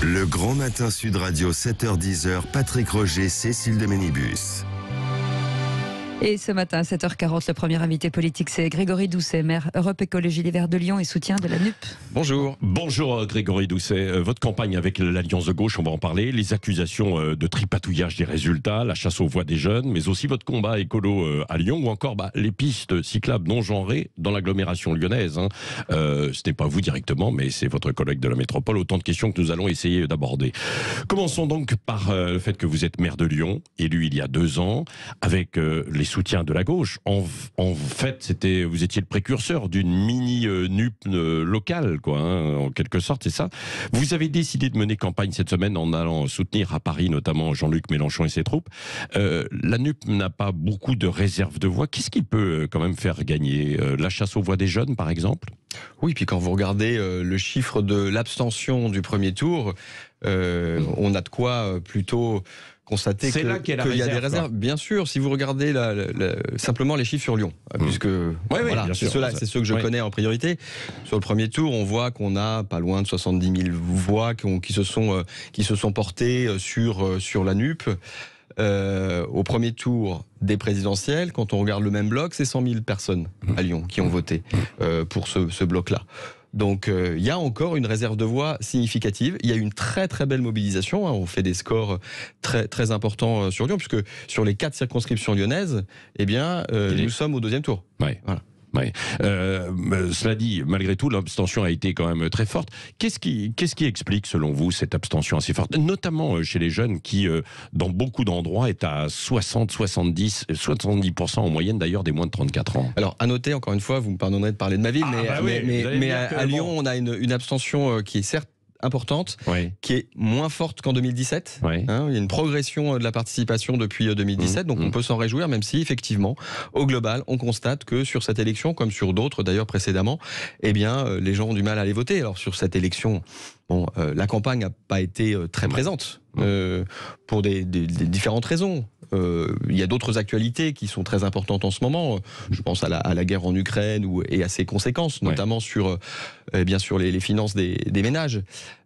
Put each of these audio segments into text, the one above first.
Le Grand Matin Sud Radio, 7h-10h, Patrick Roger, Cécile de Ménibus. Et ce matin, à 7h40, le premier invité politique, c'est Grégory Doucet, maire Europe Écologie des Verts de Lyon et soutien de la NUP. Bonjour. Bonjour euh, Grégory Doucet. Euh, votre campagne avec l'Alliance de gauche, on va en parler. Les accusations euh, de tripatouillage des résultats, la chasse aux voix des jeunes, mais aussi votre combat écolo à Lyon ou encore bah, les pistes cyclables non genrées dans l'agglomération lyonnaise. Hein. ce n'est pas vous directement, mais c'est votre collègue de la métropole. Autant de questions que nous allons essayer d'aborder. Commençons donc par le fait que vous êtes maire de Lyon, élu il y a deux ans, avec les soutien de la gauche. En, fait, c'était vous étiez le précurseur d'une mini euh, nup euh, locale, quoi, hein, en quelque sorte, c'est ça. Vous avez décidé de mener campagne cette semaine en allant soutenir à Paris notamment Jean-Luc Mélenchon et ses troupes. Euh, la NUP n'a pas beaucoup de réserve de voix. Qu'est-ce qui peut quand même faire gagner La chasse aux voix des jeunes, par exemple Oui, puis quand vous regardez le chiffre de l'abstention du premier tour, on a de quoi plutôt constater qu'il y a des réserves. Bien sûr, si vous regardez simplement les chiffres sur Lyon, mm. puisque oui, c'est ceux, que je connais en priorité. Sur le premier tour, on voit qu'on a pas loin de 70 000 voix qui, se, sont, euh, qui se sont portées euh, sur, euh, sur la nupe. au premier tour des présidentielles, quand on regarde le même bloc, c'est 100 000 personnes à mm. Lyon qui ont mm. voté pour ce, ce bloc-là. Donc il euh, y a encore une réserve de voix significative. Il y a une très très belle mobilisation. Hein. On fait des scores très très importants euh, sur Lyon, puisque sur les quatre circonscriptions lyonnaises, eh bien, euh, nous sommes au deuxième tour. Ouais. Euh, euh, cela dit, malgré tout, l'abstention a été quand même très forte. Qu'est-ce qui, qu'est-ce qui explique, selon vous, cette abstention assez forte, notamment euh, chez les jeunes qui, dans beaucoup d'endroits, est à 60, 70, 70% en moyenne d'ailleurs des moins de 34 ans Alors, à noter, encore une fois, vous me pardonnerez de parler de ma ville, ah mais, bah mais, à, Lyon, on a une, une abstention qui est certes importante, qui est moins forte qu'en 2017. Hein, il y a une progression euh, de la participation depuis 2017, euh, mmh. donc on mmh. peut s'en réjouir, même si effectivement, au global, on constate que sur cette élection, comme sur d'autres d'ailleurs précédemment, eh bien, euh, les gens ont du mal à aller voter. Alors sur cette élection, bon, la campagne n'a pas été très présente mmh. pour des différentes raisons. Euh, il y a d'autres actualités qui sont très importantes en ce moment. Je pense à la, guerre en Ukraine et à ses conséquences, notamment sur euh, eh bien sûr les, finances des, ménages.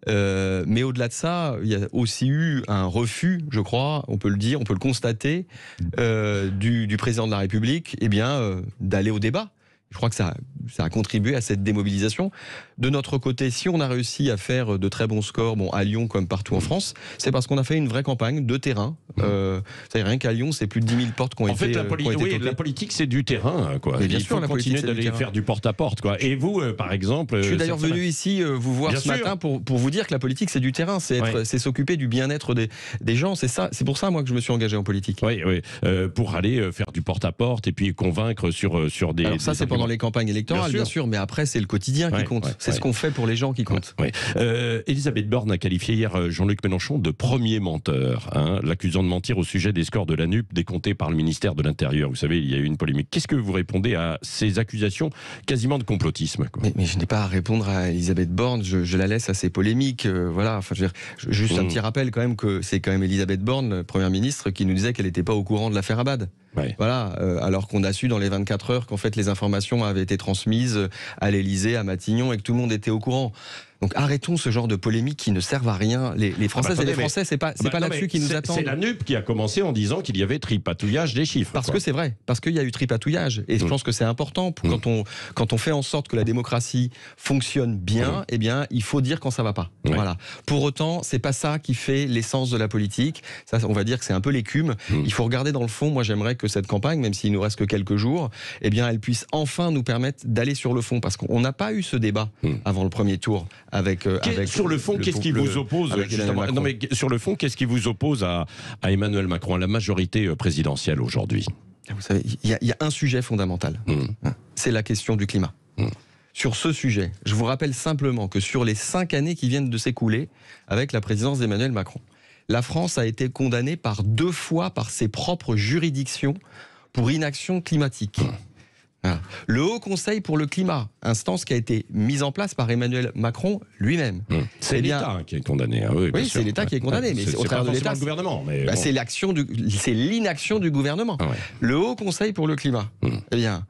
Euh, mais au-delà de ça, il y a aussi eu un refus, je crois, on peut le dire, on peut le constater, du, président de la République, eh bien d'aller au débat. Je crois que ça, ça a contribué à cette démobilisation de notre côté, si on a réussi à faire de très bons scores, bon, à Lyon comme partout en mm. France, c'est parce qu'on a fait une vraie campagne de terrain. Mm. Euh, rien qu'à Lyon, c'est plus de 10 000 portes qui ont en En fait, euh, la, politique, c'est du terrain. Quoi. Et bien Il sûr, faut la continuer d'aller faire du porte-à-porte. Quoi. Et vous, euh, par exemple. Je suis d'ailleurs venu ici vous voir ce matin pour, vous dire que la politique, c'est du terrain. C'est, s'occuper du bien-être des, gens. C'est, ça, c'est pour ça, moi, que je me suis engagé en politique. Oui, oui. pour aller faire du porte-à-porte et puis convaincre sur, sur des. ça, c'est pendant les campagnes électorales, bien sûr. mais après, c'est le quotidien qui compte ce qu'on fait pour les gens qui comptent euh, Elisabeth Borne a qualifié hier euh, Jean-Luc Mélenchon de premier menteur, hein, l'accusant de mentir au sujet des scores de la NUP décomptés par le ministère de l'Intérieur. Vous savez, il y a eu une polémique. Qu'est-ce que vous répondez à ces accusations quasiment de complotisme mais, je n'ai pas à répondre à Elisabeth Borne, je, la laisse à ses polémiques. Euh, voilà, enfin, juste un mmh. petit rappel quand même que c'est quand même Elisabeth Borne, Première ministre, qui nous disait qu'elle n'était pas au courant de l'affaire Abad. Voilà, alors qu'on a su dans les 24 heures qu'en fait les informations avaient été transmises à l'Elysée, à Matignon et que le monde était au courant. Donc arrêtons ce genre de polémiques qui ne servent à rien. Les, ah bah Françaises et les Français, c'est pas, c'est pas là-dessus qui nous attendent. C'est la NUP qui a commencé en disant qu'il y avait tripatouillage des chiffres. Parce que c'est vrai, parce qu'il y a eu tripatouillage. Et je mm. pense que c'est important. Mm. quand, on, quand on fait en sorte que la démocratie fonctionne bien, mm. eh bien, il faut dire quand ça va pas. Voilà. Pour autant, c'est pas ça qui fait l'essence de la politique. Ça, on va dire que c'est un peu l'écume. Il faut regarder dans le fond. Moi, j'aimerais que cette campagne, même s'il nous reste que quelques jours, eh bien, elle puisse enfin nous permettre d'aller sur le fond. Parce qu'on n'a pas eu ce débat avant le premier tour euh, sur le fond, qu'est-ce qui vous oppose sur le fond, qu'est-ce qui vous oppose à, Emmanuel Macron, à la majorité euh, présidentielle aujourd'hui ah, Vous savez, il y, a un sujet fondamental. Hmm. Hein, c'est la question du climat. Hmm. sur ce sujet. Je vous rappelle simplement que sur les cinq années qui viennent de s'écouler avec la présidence d'Emmanuel Macron, la France a été condamnée par deux fois par ses propres juridictions pour inaction climatique. Hmm. Ah. Le Haut Conseil pour le climat, instance qui a été mise en place par Emmanuel Macron lui-même. Mmh. C'est l'État qui est condamné. Hein. oui, c'est l'État qui est condamné, mais c'est, au travers de l'État. Bah, c'est l'action du, l'inaction du gouvernement. Ah le Haut Conseil pour le climat, mmh. eh bien,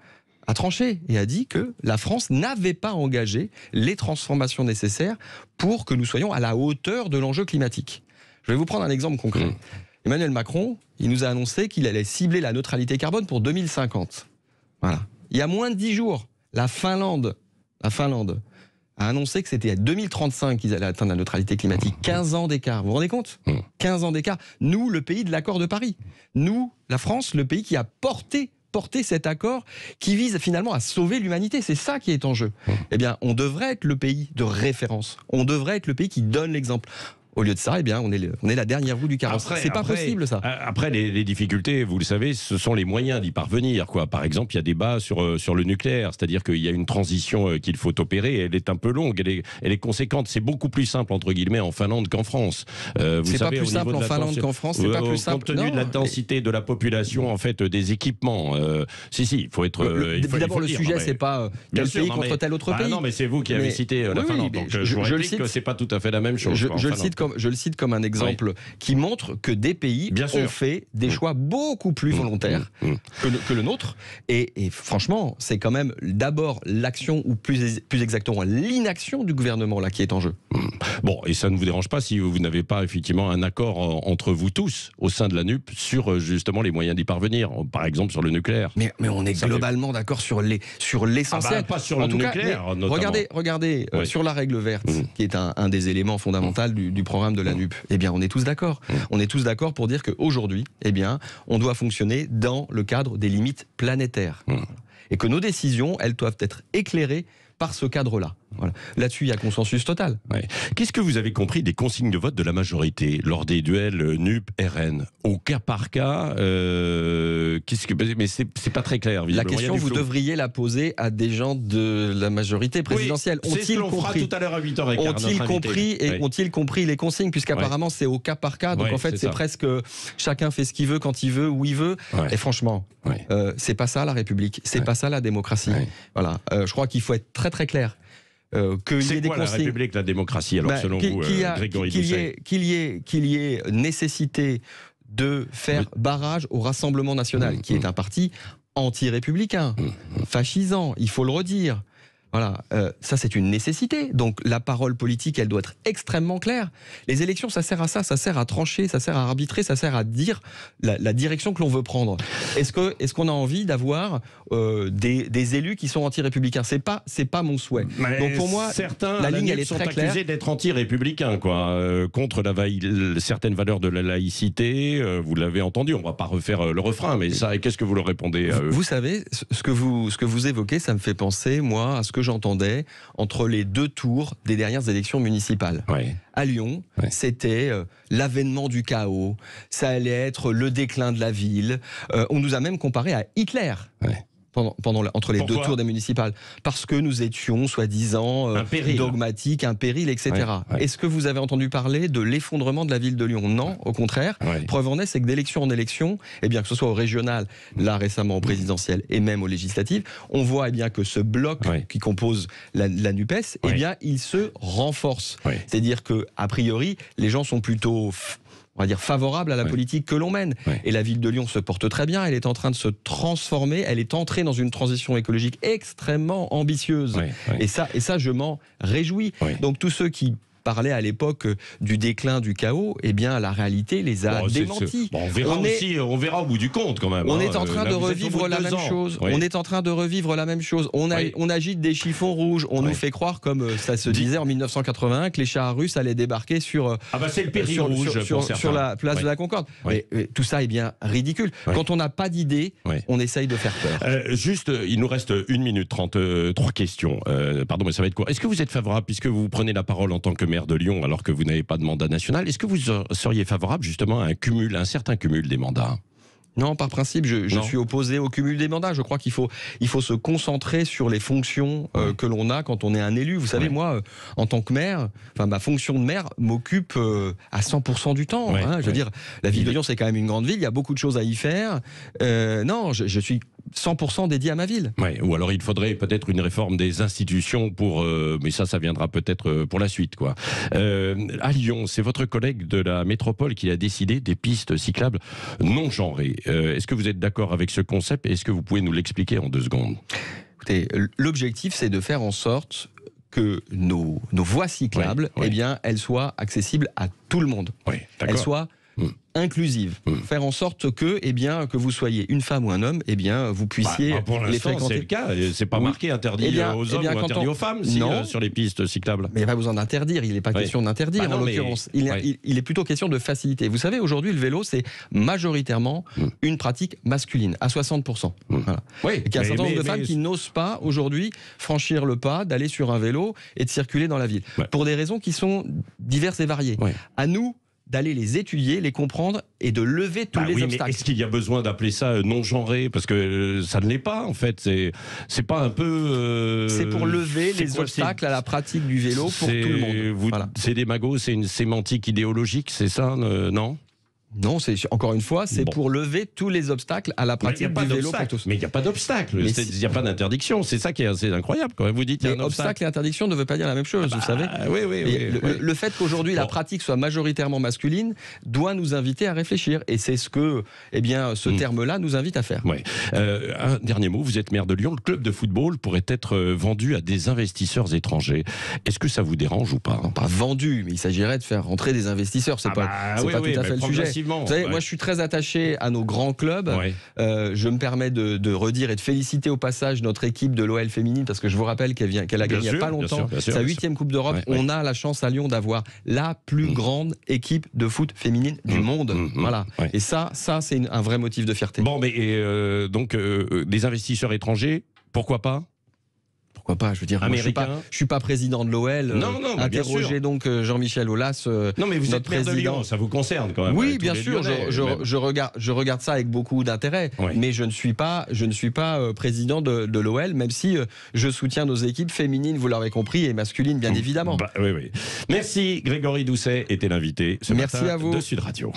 a tranché et a dit que la France n'avait pas engagé les transformations nécessaires pour que nous soyons à la hauteur de l'enjeu climatique. Je vais vous prendre un exemple concret. Mmh. Emmanuel Macron, il nous a annoncé qu'il allait cibler la neutralité carbone pour 2050. Voilà il y a moins de 10 jours, la Finlande, la Finlande a annoncé que c'était à 2035 qu'ils allaient atteindre la neutralité climatique. 15 mmh. ans d'écart, vous vous rendez compte 15 mmh. ans d'écart. Nous, le pays de l'accord de Paris. Nous, la France, le pays qui a porté porté cet accord qui vise finalement à sauver l'humanité. C'est ça qui est en jeu. Mmh. Eh bien, on devrait être le pays de référence. On devrait être le pays qui donne l'exemple. Au lieu de ça, et eh bien, on est, on est la dernière roue du carrosse. C'est pas possible, ça. Euh, après, les, difficultés, vous le savez, ce sont les moyens d'y parvenir. Quoi. Par exemple, il y a débat sur, euh, sur le nucléaire, c'est-à-dire qu'il y a une transition euh, qu'il faut opérer. Elle est un peu longue, elle est, conséquente. C'est beaucoup plus simple, entre guillemets, en Finlande qu'en France. c'est pas plus simple en Finlande qu'en France, c'est pas plus simple. Compte tenu de la densité de la population, en fait, des équipements. si, si, il faut être. D'abord, le sujet, c'est pas quel pays contre tel autre ah, pays. non, mais c'est vous qui avez cité la Finlande. je vous que c'est pas tout à fait la même chose. Je le cite je le cite comme un exemple qui montre que des pays Bien ont fait des mm. choix beaucoup plus mm. volontaires mm. que, le, nôtre. Et, franchement, c'est quand même d'abord l'action, ou plus, plus exactement l'inaction du gouvernement là qui est en jeu. Bon, et ça ne vous dérange pas si vous n'avez pas effectivement un accord euh, entre vous tous au sein de la NUP sur euh, justement les moyens d'y parvenir, par exemple sur le nucléaire. Mais, mais on est globalement d'accord sur les sur l'essentiel. Ah bah, pas sur le nucléaire. regardez, regardez euh, sur la règle verte, qui est un, des éléments fondamentaux du, du programme de la mm. NUP Eh bien, on est tous d'accord. Mm. On est tous d'accord pour dire qu'aujourd'hui, eh bien, on doit fonctionner dans le cadre des limites planétaires. Mm. Et que nos décisions, elles doivent être éclairées par ce cadre-là. Là-dessus, il y a consensus total. Qu'est-ce que vous avez compris des consignes de vote de la majorité lors des duels euh, NUP-RN Au cas par cas, euh, qu'est-ce que... mais c'est pas très clair. La question, vous devriez la poser à des gens de la majorité présidentielle. ont-ils compris tout à l'heure à 8 h Ont-ils compris et ont-ils compris les consignes Puisqu'apparemment, c'est au cas par cas. Donc en fait, c'est presque chacun fait ce qu'il veut, quand il veut, où il veut. Et franchement, euh, c'est pas ça la République. C'est pas ça la démocratie. Voilà. je crois qu'il faut être très très clair. Euh, – C'est quoi, la République, la démocratie, alors selon vous, qu'il y, ait, qu'il, y ait, nécessité de faire barrage au Rassemblement national, qui est un parti anti-républicain, fascisant, il faut le redire. Voilà, euh, ça c'est une nécessité. Donc la parole politique, elle doit être extrêmement claire. Les élections, ça sert à ça, ça sert à trancher, ça sert à arbitrer, ça sert à dire la, direction que l'on veut prendre. Est-ce que est-ce qu'on a envie d'avoir euh, des, élus qui sont anti-républicains C'est pas c'est pas mon souhait. Donc pour moi, certains la ligne sont accusés d'être anti-républicains, quoi, euh, contre la certaines valeurs de la laïcité. vous l'avez entendu, on va pas refaire le refrain, mais ça, qu'est-ce que vous leur répondez vous, savez ce que vous ce que vous évoquez, ça me fait penser moi à ce que j'entendais entre les deux tours des dernières élections municipales. À Lyon, c'était euh, l'avènement du chaos, ça allait être le déclin de la ville. Euh, on nous a même comparé à Hitler pendant, entre les deux tours des municipales Parce que nous étions, soi-disant, euh, dogmatiques, un péril, etc. Est-ce que vous avez entendu parler de l'effondrement de la ville de Lyon Non, au contraire. Preuve en est, c'est que d'élection en élection, et eh bien, que ce soit au régional, là récemment au présidentiel et même au législatif, on voit eh bien, que ce bloc qui compose la, NUPES, eh bien, il se renforce. C'est-à-dire que a priori, les gens sont plutôt on va dire, favorable à la politique que l'on mène. Et la ville de Lyon se porte très bien, elle est en train de se transformer, elle est entrée dans une transition écologique extrêmement ambitieuse. et, ça, et ça, je m'en réjouis. Donc tous ceux qui parlait à l'époque euh, du déclin du chaos, eh bien la réalité les a démentis. on verra euh, on verra au bout du compte quand même. On est en train de revivre la même chose. On est en train de revivre la même chose. On, on agite des chiffons rouges. On nous fait croire, comme euh, ça se disait en 1981, que les chars russes allaient débarquer sur, ah bah, le sur, la place de la Concorde. Mais, tout ça est bien ridicule. Quand on n'a pas d'idée, on essaye de faire peur. juste, il nous reste une minute trente, trois questions. pardon, mais ça va être quoi Est-ce que vous êtes favorable, puisque vous prenez la parole en tant que maire de Lyon alors que vous n'avez pas de mandat national. Est-ce que vous seriez favorable justement à un cumul, un certain cumul des mandats non, par principe, je, suis opposé au cumul des mandats. Je crois qu'il faut, il faut se concentrer sur les fonctions euh, que l'on a quand on est un élu. Vous savez, moi, euh, en tant que maire, enfin, ma fonction de maire m'occupe euh, à 100% du temps. Hein. je veux dire, la ville de Lyon, c'est quand même une grande ville. Il y a beaucoup de choses à y faire. non, je suis 100% dédié à ma ville. ou alors il faudrait peut-être une réforme des institutions pour, euh, mais ça, ça viendra peut-être euh, pour la suite, quoi. Euh, à Lyon, c'est votre collègue de la métropole qui a décidé des pistes cyclables non genrées. Est-ce que vous êtes d'accord avec ce concept Est-ce que vous pouvez nous l'expliquer en deux secondes l'objectif, c'est de faire en sorte que nos, voies cyclables, eh bien, elles soient accessibles à tout le monde. elles soient Hmm. inclusive. Hmm. Faire en sorte que, eh bien, que vous soyez une femme ou un homme, eh bien, vous puissiez bah, bah, les fréquenter. C'est le cas. C'est pas marqué interdit eh aux eh hommes ou interdit aux femmes euh, sur les pistes cyclables. Mais il n'y a pas besoin d'interdire. Il n'est pas question d'interdire bah en l'occurrence. Il, est plutôt question de faciliter. Vous savez, aujourd'hui, le vélo, c'est majoritairement hmm. une pratique masculine, à 60%. Il y a un certain nombre de femmes qui n'osent pas aujourd'hui franchir le pas d'aller sur un vélo et de circuler dans la ville. Pour des raisons qui sont diverses et variées. À nous d'aller les étudier, les comprendre et de lever tous bah les obstacles. Est-ce qu'il y a besoin d'appeler ça euh, non genré parce que euh, ça ne l'est pas en fait. C'est pas un peu. Euh, c'est pour lever les obstacles à la pratique du vélo pour tout le monde. C'est des magots, c'est une sémantique idéologique, c'est ça, non non, c'est encore une fois, c'est pour lever tous les obstacles à la pratique du vélo pour tous. Mais il n'y a pas d'obstacle, il n'y a pas d'interdiction. C'est ça qui est assez incroyable quand Vous dites. un obstacle. et interdiction ne veut pas dire la même chose, ah vous bah, savez. Euh, oui, oui, oui, le, fait qu'aujourd'hui la pratique soit majoritairement masculine doit nous inviter à réfléchir, et c'est ce que, eh bien, ce hmm. terme-là nous invite à faire. Euh, un dernier mot. Vous êtes maire de Lyon. Le club de football pourrait être euh, vendu à des investisseurs étrangers. Est-ce que ça vous dérange ou pas Pas vendu, mais il s'agirait de faire rentrer des investisseurs. C'est ah pas, bah pas tout à fait le sujet. Vous savez, Moi, je suis très attaché à nos grands clubs. Euh, je me permets de, redire et de féliciter au passage notre équipe de l'OL féminine, parce que je vous rappelle qu'elle a gagné il n'y a pas longtemps sa huitième Coupe d'Europe. on a la chance à Lyon d'avoir la plus mm. grande équipe de foot féminine du mm. monde. Mm, voilà. Et ça, ça c'est un vrai motif de fierté. Bon, mais euh, donc, euh, des investisseurs étrangers, pourquoi pas pourquoi pas Je veux dire, je ne suis, pas président de l'OL. Non, euh, Interrogez donc euh, Jean-Michel Aulas. Euh, non, mais vous êtes président. ça vous concerne quand même. Oui, bien sûr, je, je, regarde, je regarde ça avec beaucoup d'intérêt. Mais je ne suis pas, je ne suis pas président de, l'OL, même si je soutiens nos équipes féminines, vous l'avez compris, et masculines, bien mmh. évidemment. Bah, oui, oui. Merci, Grégory Doucet était l'invité ce Merci matin à vous. de Sud Radio.